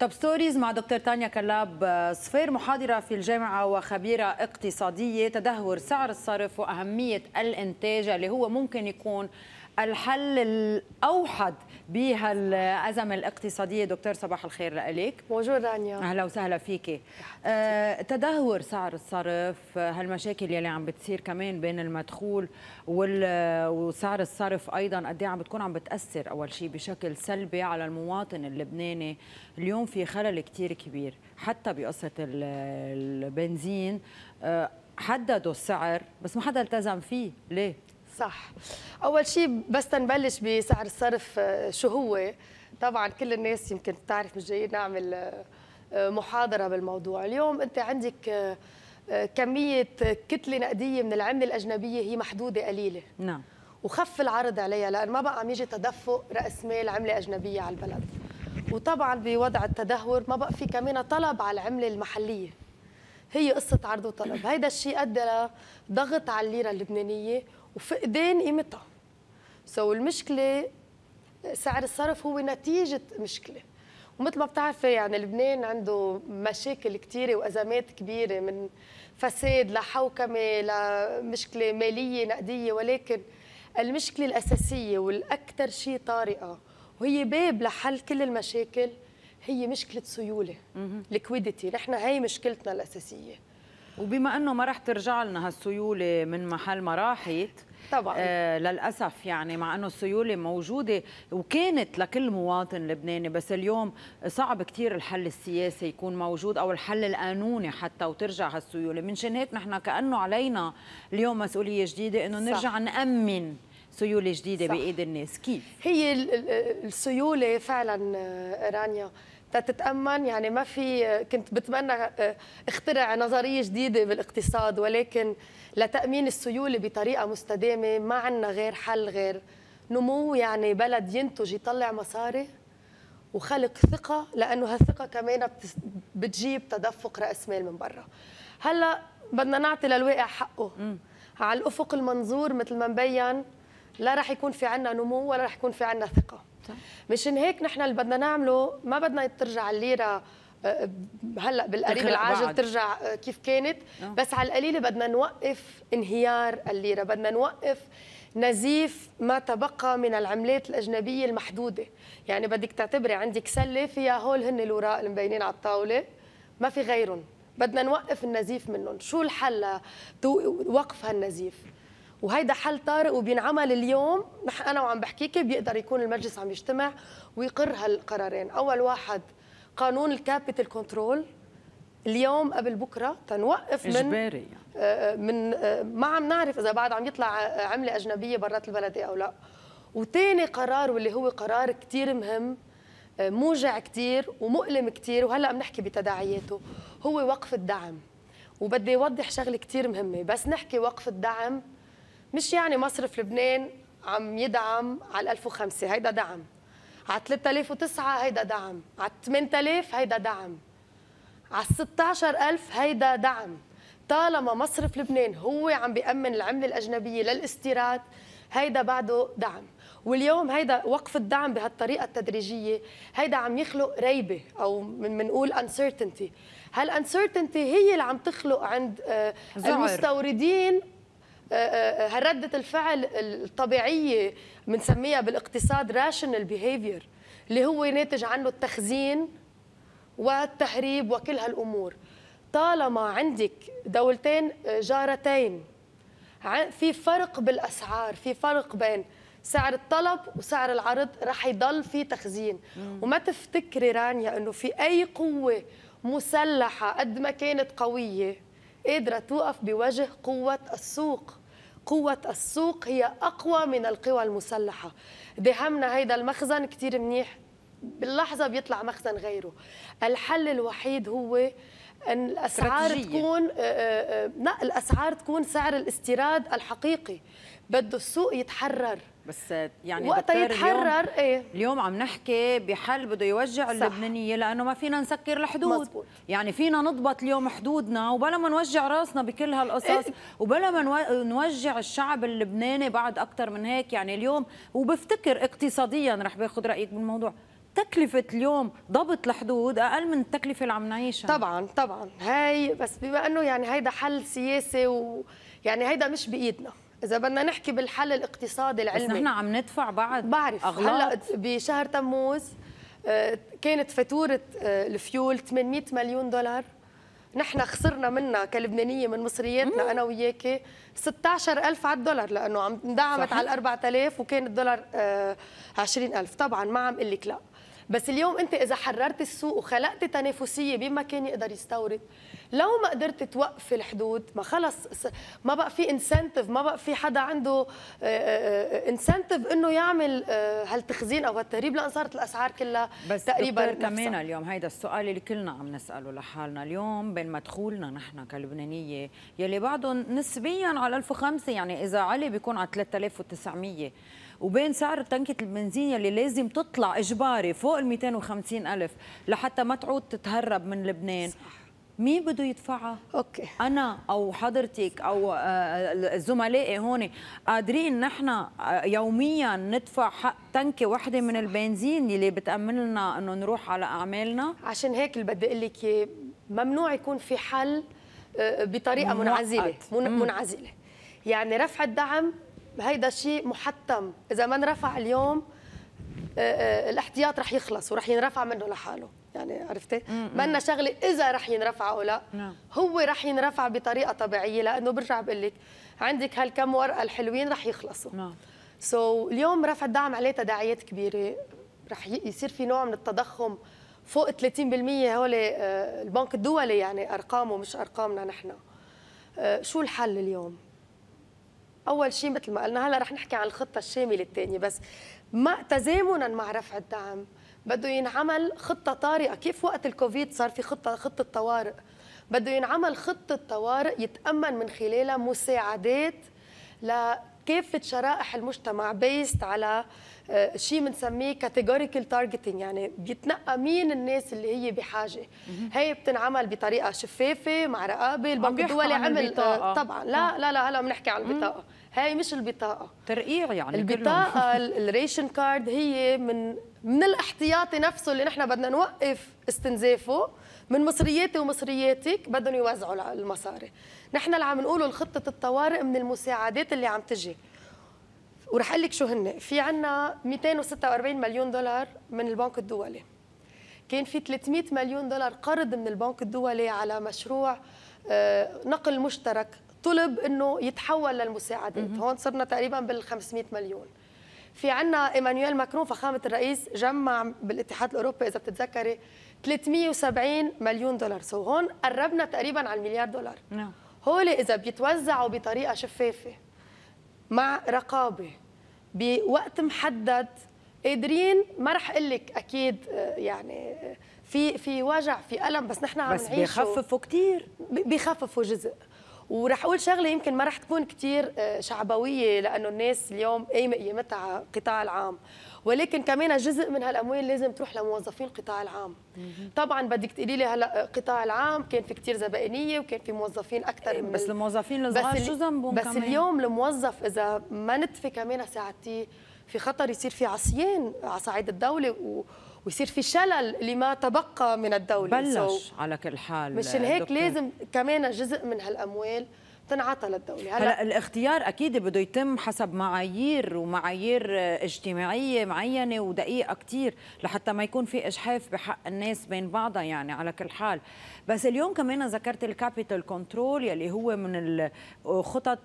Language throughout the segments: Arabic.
طب ستوريز مع دكتور تانيا كلاب آه، صفير محاضرة في الجامعة وخبيرة اقتصادية تدهور سعر الصرف وأهمية الإنتاج اللي هو ممكن يكون الحل الأوحد بهالأزمة الاقتصادية دكتور صباح الخير لك بونجور رانيا أهلا وسهلا فيكي أه تدهور سعر الصرف هالمشاكل يلي عم بتصير كمان بين المدخول وسعر الصرف أيضا قد إيه عم بتكون عم بتأثر أول شيء بشكل سلبي على المواطن اللبناني اليوم في خلل كتير كبير حتى بقصة البنزين أه حددوا السعر بس ما حدا التزم فيه ليه؟ صح اول شيء بس تنبلش بسعر الصرف آه، شو هو طبعا كل الناس يمكن تعرف مش جايين نعمل آه، آه، محاضره بالموضوع اليوم انت عندك كميه كتله نقديه من العمله الاجنبيه هي محدوده قليله نعم وخف العرض عليها لان ما بقى عم يجي تدفق راس مال عمله اجنبيه على البلد وطبعا بوضع التدهور ما بقى في كمان طلب على العمله المحليه هي قصه عرض وطلب هيدا الشيء ادى لضغط على الليره اللبنانيه وفقدان قيمتها سو المشكله سعر الصرف هو نتيجه مشكله ومثل ما بتعرفي يعني لبنان عنده مشاكل كثيره وازمات كبيره من فساد لحوكمه لمشكله ماليه نقديه ولكن المشكله الاساسيه والاكثر شيء طارئه وهي باب لحل كل المشاكل هي مشكله سيوله ليكويديتي نحن هي مشكلتنا الاساسيه وبما انه ما رح ترجع لنا هالسيوله من محل ما راحت طبعا آه للاسف يعني مع انه السيوله موجوده وكانت لكل مواطن لبناني بس اليوم صعب كثير الحل السياسي يكون موجود او الحل القانوني حتى وترجع هالسيوله منشان هيك نحن كانه علينا اليوم مسؤوليه جديده انه نرجع نامن سيوله جديده بايد الناس كيف هي السيوله فعلا آه، رانيا تتامن يعني ما في كنت بتمنى آه، اخترع نظريه جديده بالاقتصاد ولكن لتامين السيوله بطريقه مستدامه ما عندنا غير حل غير نمو يعني بلد ينتج يطلع مصاري وخلق ثقه لانه هالثقه كمان بتجيب تدفق راس مال من برا هلا بدنا نعطي للواقع حقه على الافق المنظور مثل ما مبين لا رح يكون في عندنا نمو ولا رح يكون في عندنا ثقه طيب. مشان هيك نحن اللي بدنا نعمله ما بدنا ترجع الليره آه، هلا بالقريب العاجل بعد. ترجع آه، كيف كانت أوه. بس على القليله بدنا نوقف انهيار الليره بدنا نوقف نزيف ما تبقى من العملات الأجنبية المحدودة يعني بدك تعتبري عندك سلة فيها هول هن الوراق المبينين على الطاولة ما في غيرهم بدنا نوقف النزيف منهم شو الحل لوقف هالنزيف وهيدا حل طارئ وبينعمل اليوم نحن انا وعم بحكيك بيقدر يكون المجلس عم يجتمع ويقر هالقرارين اول واحد قانون الكابيتال كنترول اليوم قبل بكره تنوقف من اجباري آه، آه، من آه، ما عم نعرف اذا بعد عم يطلع عمله اجنبيه برات البلد او لا وثاني قرار واللي هو قرار كثير مهم موجع كثير ومؤلم كثير وهلا بنحكي بتداعياته هو وقف الدعم وبدي اوضح شغله كثير مهمه بس نحكي وقف الدعم مش يعني مصرف لبنان عم يدعم على 1005 هيدا دعم على 3009 هيدا دعم على 8000 هيدا دعم على 16000 هيدا دعم طالما مصرف لبنان هو عم بيأمن العملة الأجنبية للاستيراد هيدا بعده دعم واليوم هيدا وقف الدعم بهالطريقة التدريجية هيدا عم يخلق ريبة أو بنقول انسرتينتي هالانسرتينتي هي اللي عم تخلق عند آه، المستوردين هالردة آه، آه، آه، الفعل الطبيعية بنسميها بالاقتصاد راشنال بيهيفير اللي هو ناتج عنه التخزين والتهريب وكل هالأمور طالما عندك دولتين جارتين في فرق بالأسعار في فرق بين سعر الطلب وسعر العرض رح يضل في تخزين مم. وما تفتكري رانيا انه في اي قوه مسلحه قد ما كانت قويه قادره توقف بوجه قوه السوق قوة السوق هي أقوى من القوى المسلحة دهمنا هيدا المخزن كتير منيح باللحظة بيطلع مخزن غيره الحل الوحيد هو ان الاسعار تكون آه، آه، آه، لا الاسعار تكون سعر الاستيراد الحقيقي بده السوق يتحرر بس يعني وقتها يتحرر ايه اليوم عم نحكي بحل بده يوجع اللبنانيه لانه ما فينا نسكر الحدود مزبوط. يعني فينا نضبط اليوم حدودنا وبلا ما نوجع راسنا بكل هالقصص إيه؟ وبلا ما نوجع الشعب اللبناني بعد اكثر من هيك يعني اليوم وبفتكر اقتصاديا رح باخذ رايك بالموضوع تكلفة اليوم ضبط الحدود أقل من التكلفة اللي عم نعيشها طبعا طبعا هاي بس بما أنه يعني هيدا حل سياسي ويعني هيدا مش بإيدنا إذا بدنا نحكي بالحل الاقتصادي العلمي بس نحن عم ندفع بعد بعرف أغلاط. هلا بشهر تموز آه، كانت فاتورة آه، الفيول 800 مليون دولار نحن خسرنا منها كلبنانيه من مصرياتنا انا وياكي 16000 على الدولار لانه عم اندعمت على 4000 وكان الدولار 20000 طبعا ما عم قلك لا بس اليوم انت اذا حررت السوق وخلقت تنافسيه بما كان يقدر يستورد لو ما قدرت توقفي الحدود ما خلص ما بقى في انسنتيف ما بقى في حدا عنده انسنتيف آه، آه، انه يعمل آه، هالتخزين او هالتهريب لان صارت الاسعار كلها بس تقريبا كمان اليوم هيدا السؤال اللي كلنا عم نساله لحالنا اليوم بين مدخولنا نحن كلبنانيه يلي بعدهم نسبيا على 1005 يعني اذا علي بيكون على 3900 وبين سعر تنكة البنزين اللي لازم تطلع إجباري فوق ال 250 ألف لحتى ما تعود تتهرب من لبنان صح. مين بده يدفعها؟ اوكي انا او حضرتك او آه، آه، زملائي هون قادرين نحن آه، يوميا ندفع حق تنكه وحده من البنزين اللي بتامن لنا انه نروح على اعمالنا عشان هيك اللي بدي اقول لك ممنوع يكون في حل بطريقه منعزله منعزله يعني رفع الدعم هيدا شيء محتم اذا ما انرفع اليوم الاحتياط رح يخلص ورح ينرفع منه لحاله يعني عرفتي منا شغله اذا رح ينرفع او لا نعم. هو رح ينرفع بطريقه طبيعيه لانه برجع بقول لك عندك هالكم ورقه الحلوين رح يخلصوا نعم سو so, اليوم رفع الدعم عليه تداعيات كبيره رح يصير في نوع من التضخم فوق 30% هول آه، البنك الدولي يعني ارقامه مش ارقامنا نحن آه، شو الحل اليوم اول شيء مثل ما قلنا هلا رح نحكي عن الخطه الشامله الثانيه بس ما تزامنا مع رفع الدعم بده ينعمل خطه طارئه كيف وقت الكوفيد صار في خطه خطه طوارئ بده ينعمل خطه طوارئ يتامن من خلالها مساعدات لكافه شرائح المجتمع بيست على شيء بنسميه كاتيجوريكال تارجتنج يعني بيتنقى مين الناس اللي هي بحاجه هي بتنعمل بطريقه شفافه مع رقابه البنك الدولي عمل البطاقة. آه، طبعا لا آه. لا لا هلا بنحكي عن البطاقه هاي مش البطاقه ترقيع يعني البطاقه الريشن كارد هي من من الاحتياطي نفسه اللي نحن بدنا نوقف استنزافه من مصرياتي ومصرياتك بدهم يوزعوا المصاري نحن اللي عم نقوله الخطة الطوارئ من المساعدات اللي عم تجي ورح اقول لك شو هن في عنا 246 مليون دولار من البنك الدولي كان في 300 مليون دولار قرض من البنك الدولي على مشروع آه، نقل مشترك طلب انه يتحول للمساعدات هون صرنا تقريبا بال 500 مليون في عنا ايمانويل ماكرون فخامه الرئيس جمع بالاتحاد الاوروبي اذا بتتذكري 370 مليون دولار سو هون قربنا تقريبا على المليار دولار نعم هول اذا بيتوزعوا بطريقه شفافه مع رقابه بوقت محدد قادرين ما رح اقول لك اكيد آه، يعني آه، في في وجع في الم بس نحن عم نعيشه بس بخففوا كثير بخففوا جزء ورح اقول شغله يمكن ما رح تكون كثير آه، شعبويه لانه الناس اليوم قيمتها على القطاع العام ولكن كمان جزء من هالاموال لازم تروح لموظفين القطاع العام طبعا بدك تقولي لي هلا القطاع العام كان في كثير زبائنيه وكان في موظفين اكثر إيه، من بس الموظفين الصغار شو ذنبهم بس كمان. اليوم الموظف اذا ما نتفي كمان ساعدتيه في خطر يصير في عصيان على صعيد الدوله و... ويصير في شلل لما تبقى من الدوله بلش so على كل حال مشان هيك لازم كمان جزء من هالاموال تنعطى للدوله هلا, هلأ الاختيار اكيد بده يتم حسب معايير ومعايير اجتماعيه معينه ودقيقه كثير لحتى ما يكون في اجحاف بحق الناس بين بعضها يعني على كل حال بس اليوم كمان ذكرت الكابيتال كنترول يلي هو من الخطط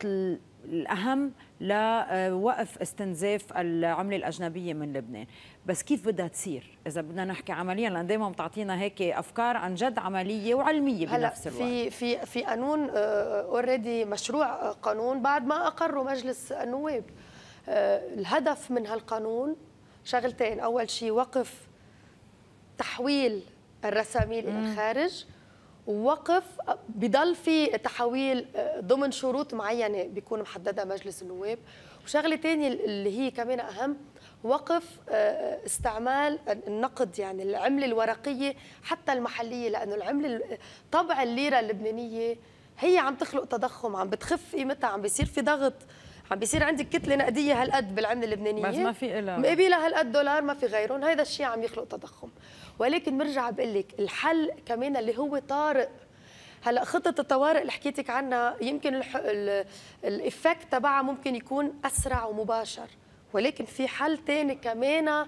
الأهم لوقف استنزاف العملة الأجنبية من لبنان بس كيف بدها تصير إذا بدنا نحكي عمليا لأن دائما بتعطينا هيك أفكار عن جد عملية وعلمية بنفس الوقت في في في قانون اوريدي آه، مشروع قانون بعد ما أقره مجلس النواب آه، الهدف من هالقانون شغلتين أول شيء وقف تحويل الرساميل إلى الخارج وقف بضل في تحويل آه، ضمن شروط معينه بيكون محددها مجلس النواب وشغله ثانيه اللي هي كمان اهم وقف آه، آه، استعمال النقد يعني العمله الورقيه حتى المحليه لانه العمله طبع الليره اللبنانيه هي عم تخلق تضخم عم بتخف قيمتها عم بيصير في ضغط عم بيصير عندك كتله نقديه هالقد بالعمله اللبنانيه بس ما في لها مقابلها هالقد دولار ما في غيرهم هذا الشيء عم يخلق تضخم ولكن برجع بقول لك الحل كمان اللي هو طارئ هلا خطه الطوارئ اللي حكيتك عنها يمكن الايفكت تبعها ممكن يكون اسرع ومباشر ولكن في حل ثاني كمان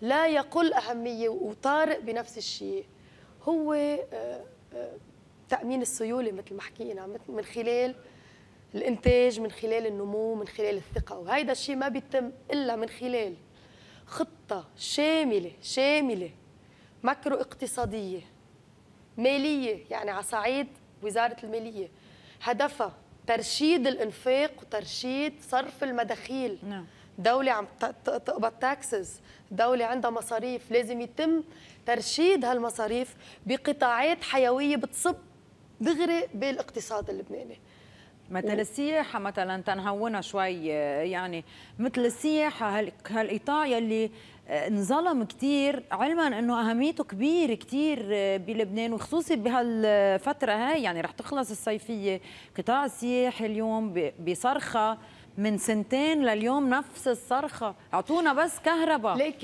لا يقل اهميه وطارئ بنفس الشيء هو آه، آه، تامين السيوله مثل ما حكينا من خلال الانتاج من خلال النمو من خلال الثقه وهذا الشيء ما بيتم الا من خلال خطه شامله شامله ماكرو اقتصادية مالية يعني على صعيد وزارة المالية هدفها ترشيد الانفاق وترشيد صرف المداخيل نعم. دولة عم تقبض تاكسز دولة عندها مصاريف لازم يتم ترشيد هالمصاريف بقطاعات حيوية بتصب دغري بالاقتصاد اللبناني مثل إيه. السياحة مثلا تنهونها شوي آه، يعني مثل السياحة هالقطاع يلي آه، انظلم كثير علما انه اهميته كبير كثير آه، بلبنان وخصوصي بهالفترة هاي يعني رح تخلص الصيفية قطاع السياحة اليوم بصرخة من سنتين لليوم نفس الصرخة اعطونا بس كهرباء ليك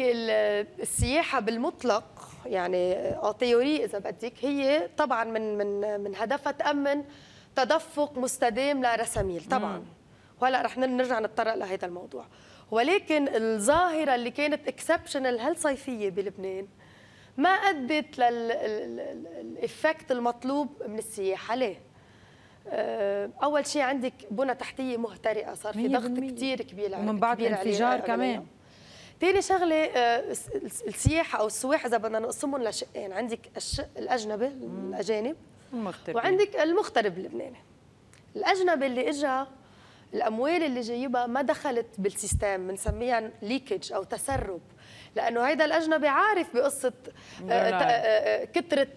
السياحة بالمطلق يعني اون تيوري اذا بدك هي طبعا من من من هدفها تامن تدفق مستدام لرساميل طبعا وهلا رح نرجع نتطرق لهذا الموضوع ولكن الظاهره اللي كانت اكسبشنال هالصيفيه بلبنان ما ادت للإفكت المطلوب من السياحه ليه؟ آه، اول شيء عندك بنى تحتيه مهترئه صار في ضغط كثير كبير ومن بعد الانفجار كمان ثاني شغله آه، السياحه او السواح اذا بدنا نقسمهم لشقين عندك الشق الاجنبي الاجانب المغترب وعندك المغترب اللبناني الاجنبي اللي اجى الاموال اللي جايبها ما دخلت بالسيستم بنسميها ليكج او تسرب لانه هيدا الاجنبي عارف بقصه آه، آه، آه، كثره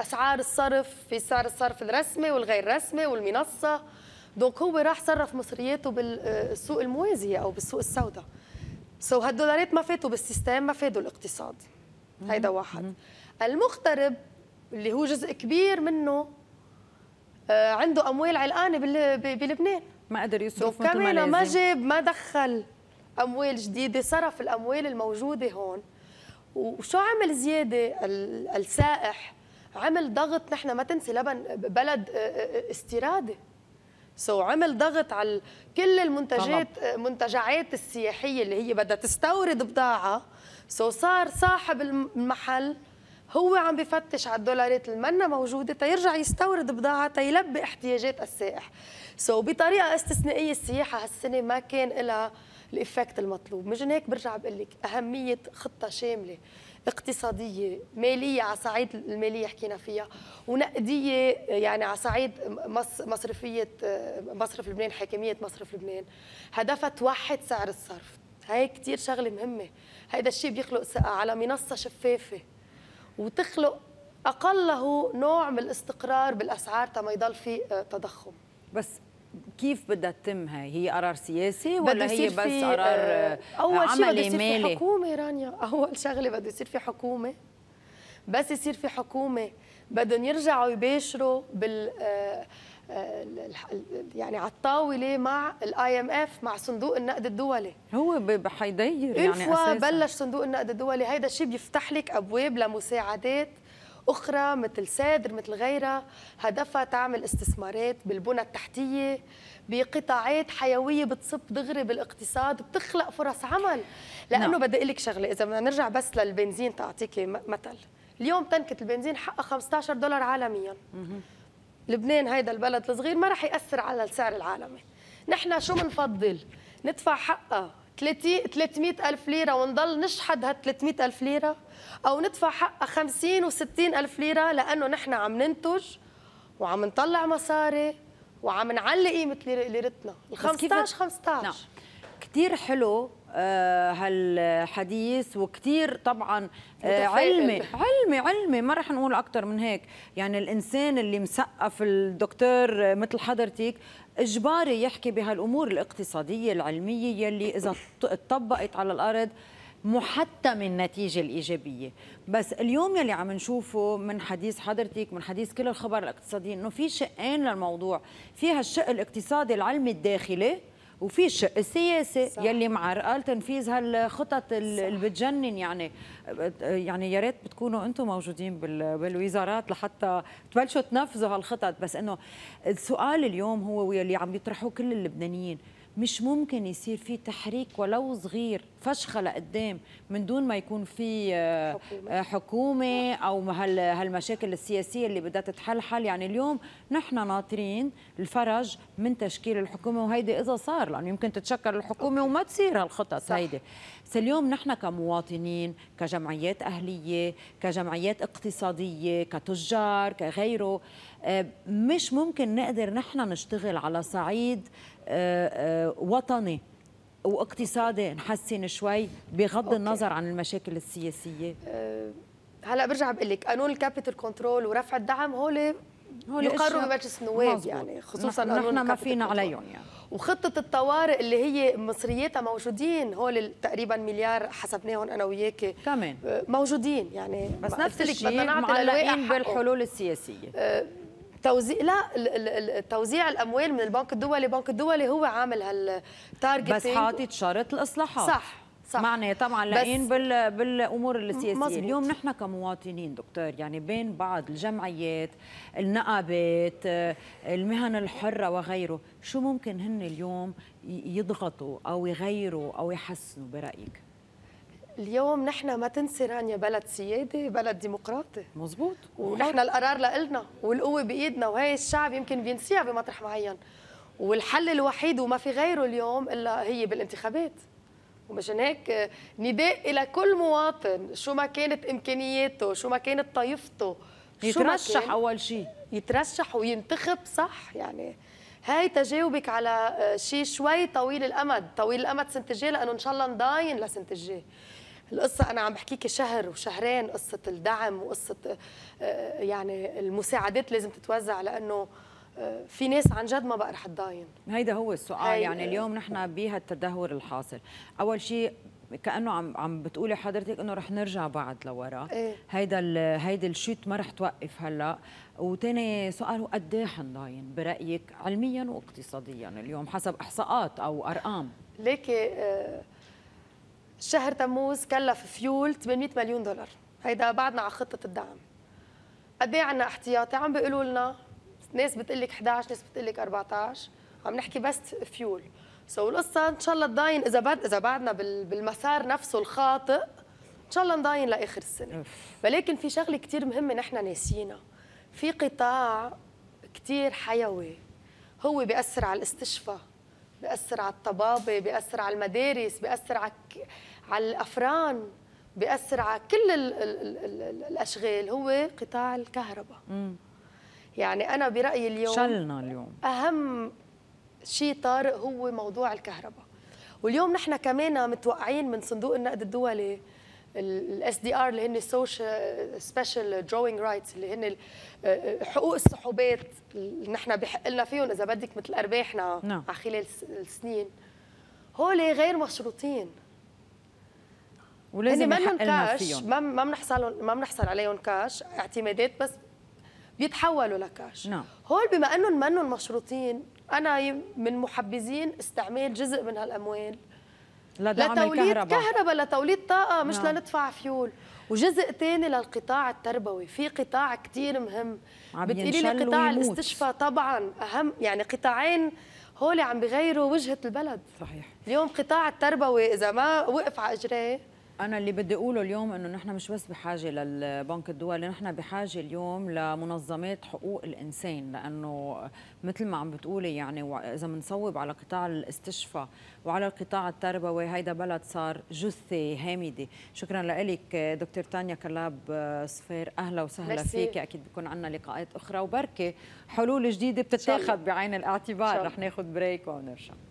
اسعار الصرف في سعر الصرف الرسمي والغير رسمي والمنصه دونك هو راح صرف مصرياته بالسوق الموازيه او بالسوق السوداء سو هالدولارات ما فاتوا بالسيستم ما فادوا الاقتصاد هيدا واحد المغترب اللي هو جزء كبير منه آه، عنده اموال علقانه بلبنان ما قدر يصرف كمان ما ما جاب ما دخل اموال جديده صرف الاموال الموجوده هون وشو عمل زياده السائح عمل ضغط نحن ما تنسي لبن بلد آه، آه، استيرادي سو so, عمل ضغط على كل المنتجات طلب. منتجعات السياحيه اللي هي بدها تستورد بضاعه سو so, صار صاحب المحل هو عم بفتش على الدولارات اللي موجوده تيرجع يستورد بضاعه تيلبي احتياجات السائح سو so بطريقه استثنائيه السياحه هالسنه ما كان لها الايفكت المطلوب مش هيك برجع بقول لك اهميه خطه شامله اقتصاديه ماليه على صعيد الماليه حكينا فيها ونقديه يعني على صعيد مصرفيه مصرف لبنان حاكميه مصرف لبنان هدفها توحد سعر الصرف هاي كثير شغله مهمه هيدا الشيء بيخلق ثقه على منصه شفافه وتخلق اقله نوع من الاستقرار بالاسعار تما يضل في آه، تضخم بس كيف بدها تتم هي؟ هي قرار سياسي ولا هي بس آه، قرار آه، اول شيء بده يصير مالي. في حكومه رانيا اول شغله بده يصير في حكومه بس يصير في حكومه بدهم يرجعوا يباشروا بال آه، يعني على الطاوله مع الاي ام اف مع صندوق النقد الدولي هو حيدير يعني اساسا بلش صندوق النقد الدولي هيدا الشيء بيفتح لك ابواب لمساعدات اخرى مثل سادر مثل غيرها هدفها تعمل استثمارات بالبنى التحتيه بقطاعات حيويه بتصب دغري بالاقتصاد بتخلق فرص عمل لانه نعم. بدي اقول لك شغله اذا بدنا نرجع بس للبنزين تعطيكي مثل اليوم تنكه البنزين حقها 15 دولار عالميا لبنان هيدا البلد الصغير ما رح ياثر على السعر العالمي نحن شو بنفضل ندفع حقها 30 300 ألف ليرة ونضل نشحد هال 300 ألف ليرة أو ندفع حقها 50 و 60 ألف ليرة لأنه نحن عم ننتج وعم نطلع مصاري وعم نعلي قيمة ليرتنا ال 15 15 نعم. كثير حلو آه، هالحديث وكثير طبعا آه، علمي علمي علمي ما رح نقول اكثر من هيك يعني الانسان اللي مثقف الدكتور مثل حضرتك اجباري يحكي بهالامور الاقتصاديه العلميه يلي اذا طبقت على الارض محتم النتيجة الإيجابية بس اليوم يلي عم نشوفه من حديث حضرتك من حديث كل الخبر الاقتصاديين أنه في شقين للموضوع في هالشق الاقتصادي العلمي الداخلي وفي الشق السياسي صح. يلي معرقل تنفيذ هالخطط اللي بتجنن يعني يعني يا ريت بتكونوا انتم موجودين بالوزارات لحتى تبلشوا تنفذوا هالخطط بس انه السؤال اليوم هو يلي عم يطرحوه كل اللبنانيين مش ممكن يصير في تحريك ولو صغير فشخه لقدام من دون ما يكون في آه، حكومه, آه، حكومة او هالمشاكل السياسيه اللي بدها تتحلحل يعني اليوم نحن ناطرين الفرج من تشكيل الحكومه وهيدي اذا صار لانه يمكن تتشكل الحكومه وما تصير هالخطط هيدي بس اليوم نحن كمواطنين كجمعيات اهليه كجمعيات اقتصاديه كتجار كغيره آه، مش ممكن نقدر نحن نشتغل على صعيد آه، آه، وطني واقتصادي نحسن شوي بغض أوكي. النظر عن المشاكل السياسيه آه، هلا برجع بقول لك قانون الكابيتال كنترول ورفع الدعم هول هول يقرروا بمجلس النواب يعني خصوصا نحن, ما فينا عليهم يعني وخطه الطوارئ اللي هي مصرياتها موجودين هول تقريبا مليار حسبناهم انا وياك كمان موجودين يعني بس نفس الشيء مع بالحلول السياسيه أه توزيع لا توزيع الاموال من البنك الدولي البنك الدولي هو عامل هالتارجت بس حاطط شرط الاصلاحات صح صح معنى طبعا لاقين بال بالامور السياسيه مزبوط. اليوم نحن كمواطنين دكتور يعني بين بعض الجمعيات النقابات المهن الحره وغيره شو ممكن هن اليوم يضغطوا او يغيروا او يحسنوا برايك اليوم نحن ما تنسي رانيا بلد سيادي بلد ديمقراطي مزبوط ونحن القرار لإلنا والقوة بإيدنا وهي الشعب يمكن بينسيها بمطرح معين والحل الوحيد وما في غيره اليوم إلا هي بالانتخابات ومشان هيك نداء إلى كل مواطن شو ما كانت إمكانياته شو ما كانت طائفته يترشح كان أول شيء يترشح وينتخب صح يعني هاي تجاوبك على شيء شوي طويل الامد، طويل الامد سنتجي لانه ان شاء الله نضاين لسنه الجاي. القصة أنا عم بحكيكي شهر وشهرين قصة الدعم وقصة آه، يعني المساعدات لازم تتوزع لأنه آه، في ناس عن جد ما بقى رح تضاين هيدا هو السؤال يعني اليوم نحن آه. بهالتدهور الحاصل أول شيء كانه عم عم بتقولي حضرتك انه رح نرجع بعد لورا إيه؟ هيدا هيدا الشوت ما رح توقف هلا وتاني سؤال قد ايه حنضاين برايك علميا واقتصاديا اليوم حسب احصاءات او ارقام ليكي آه شهر تموز كلف فيول 800 مليون دولار هيدا بعدنا على خطه الدعم قد ايه عندنا احتياطي عم بيقولوا لنا ناس بتقول لك 11 ناس بتقول لك 14 عم نحكي بس فيول سو القصه ان شاء الله تضاين اذا بعد اذا بعدنا بالمسار نفسه الخاطئ ان شاء الله نضاين لاخر السنه ولكن في شغله كثير مهمه نحن ناسينا في قطاع كثير حيوي هو بياثر على الاستشفاء بياثر على الطبابه بياثر على المدارس بياثر على على الافران بأثر على كل ال ال الـ الاشغال هو قطاع الكهرباء مم. يعني انا برايي اليوم شلنا اليوم اهم شيء طارئ هو موضوع الكهرباء واليوم نحن كمان متوقعين من صندوق النقد الدولي الاس دي ار اللي هن السوشيال سبيشال دروينج رايتس اللي هن حقوق السحوبات اللي نحن بحق لنا فيهم اذا بدك مثل ارباحنا نعم. على خلال السنين هول غير مشروطين ولازم يعني ما كاش ما ما بنحصل ما بنحصل عليهم كاش اعتمادات بس بيتحولوا لكاش نعم هول بما انهم منهم مشروطين انا من محبذين استعمال جزء من هالاموال لدعم لتوليد كهرباء لتوليد طاقه مش نعم. لندفع فيول وجزء ثاني للقطاع التربوي في قطاع كثير مهم بتقولي لي قطاع الاستشفاء طبعا اهم يعني قطاعين هول عم بغيروا وجهه البلد صحيح اليوم قطاع التربوي اذا ما وقف على اجريه انا اللي بدي اقوله اليوم انه نحن مش بس بحاجه للبنك الدولي نحن بحاجه اليوم لمنظمات حقوق الانسان لانه مثل ما عم بتقولي يعني اذا بنصوب على قطاع الاستشفاء وعلى القطاع التربوي هيدا بلد صار جثه هامده شكرا لك دكتور تانيا كلاب آه، صفير اهلا وسهلا فيك اكيد بكون عندنا لقاءات اخرى وبركي حلول جديده بتتاخذ بعين الاعتبار رح ناخذ بريك ونرجع